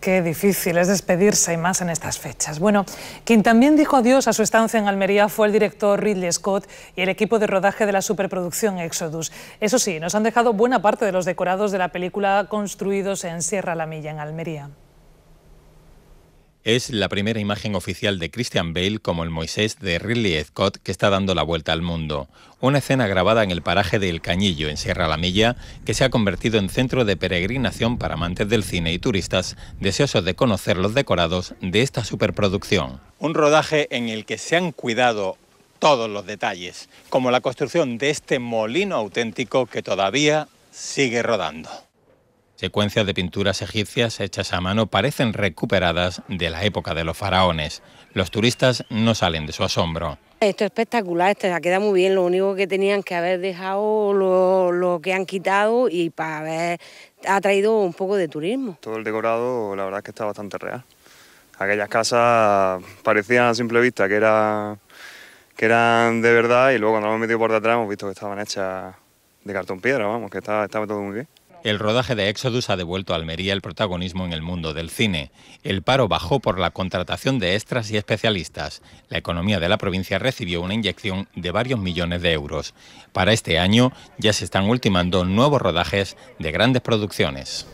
Qué difícil es despedirse y más en estas fechas. Bueno, quien también dijo adiós a su estancia en Almería fue el director Ridley Scott y el equipo de rodaje de la superproducción Exodus. Eso sí, nos han dejado buena parte de los decorados de la película construidos en Sierra La Milla, en Almería. Es la primera imagen oficial de Christian Bale como el Moisés de Ridley Scott que está dando la vuelta al mundo. Una escena grabada en el paraje de El Cañillo, en Sierra La Milla, que se ha convertido en centro de peregrinación para amantes del cine y turistas deseosos de conocer los decorados de esta superproducción. Un rodaje en el que se han cuidado todos los detalles, como la construcción de este molino auténtico que todavía sigue rodando. Secuencias de pinturas egipcias hechas a mano parecen recuperadas de la época de los faraones. Los turistas no salen de su asombro. Esto es espectacular, esto ha quedado muy bien, lo único que tenían que haber dejado lo, que han quitado y para haber ha traído un poco de turismo. Todo el decorado la verdad que está bastante real. Aquellas casas parecían a simple vista que, eran de verdad y luego cuando lo hemos metido por detrás hemos visto que estaban hechas de cartón piedra, vamos, que estaba todo muy bien. El rodaje de Exodus ha devuelto a Almería el protagonismo en el mundo del cine. El paro bajó por la contratación de extras y especialistas. La economía de la provincia recibió una inyección de varios millones de euros. Para este año ya se están ultimando nuevos rodajes de grandes producciones.